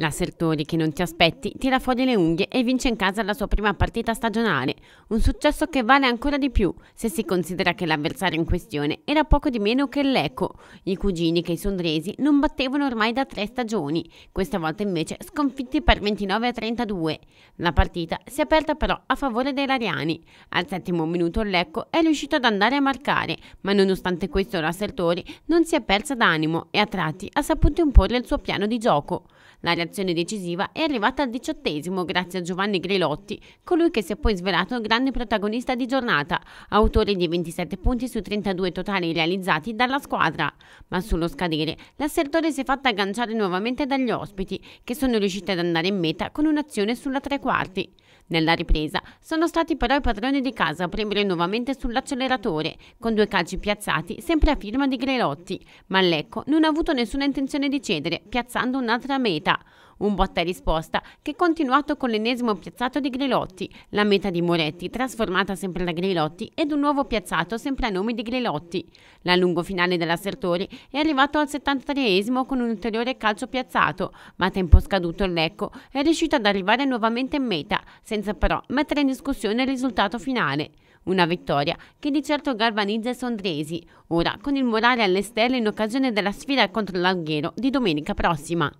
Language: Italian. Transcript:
La Sertori, che non ti aspetti, tira fuori le unghie e vince in casa la sua prima partita stagionale, un successo che vale ancora di più se si considera che l'avversario in questione era poco di meno che l'Eco, i cugini che i sondresi non battevano ormai da tre stagioni, questa volta invece sconfitti per 29 a 32. La partita si è aperta però a favore dei Lariani. Al settimo minuto l'Ecco è riuscito ad andare a marcare, ma nonostante questo la Sertori non si è persa d'animo e a tratti ha saputo imporre il suo piano di gioco. L'area azione decisiva è arrivata al diciottesimo grazie a Giovanni Grelotti, colui che si è poi svelato grande protagonista di giornata, autore di 27 punti su 32 totali realizzati dalla squadra. Ma sullo scadere, l'assertore si è fatta agganciare nuovamente dagli ospiti, che sono riusciti ad andare in meta con un'azione sulla tre quarti. Nella ripresa sono stati però i padroni di casa a premere nuovamente sull'acceleratore, con due calci piazzati sempre a firma di Grelotti, ma Lecco non ha avuto nessuna intenzione di cedere, piazzando un'altra meta. Un botta e risposta che è continuato con l'ennesimo piazzato di Grilotti, la meta di Moretti trasformata sempre da Grilotti, ed un nuovo piazzato sempre a nome di Grelotti. L'allungo finale della Sertori è arrivato al 73esimo con un ulteriore calcio piazzato, ma a tempo scaduto il Lecco è riuscito ad arrivare nuovamente in meta, senza però mettere in discussione il risultato finale. Una vittoria che di certo galvanizza i sondresi, ora con il morale alle stelle in occasione della sfida contro l'Alghero di domenica prossima.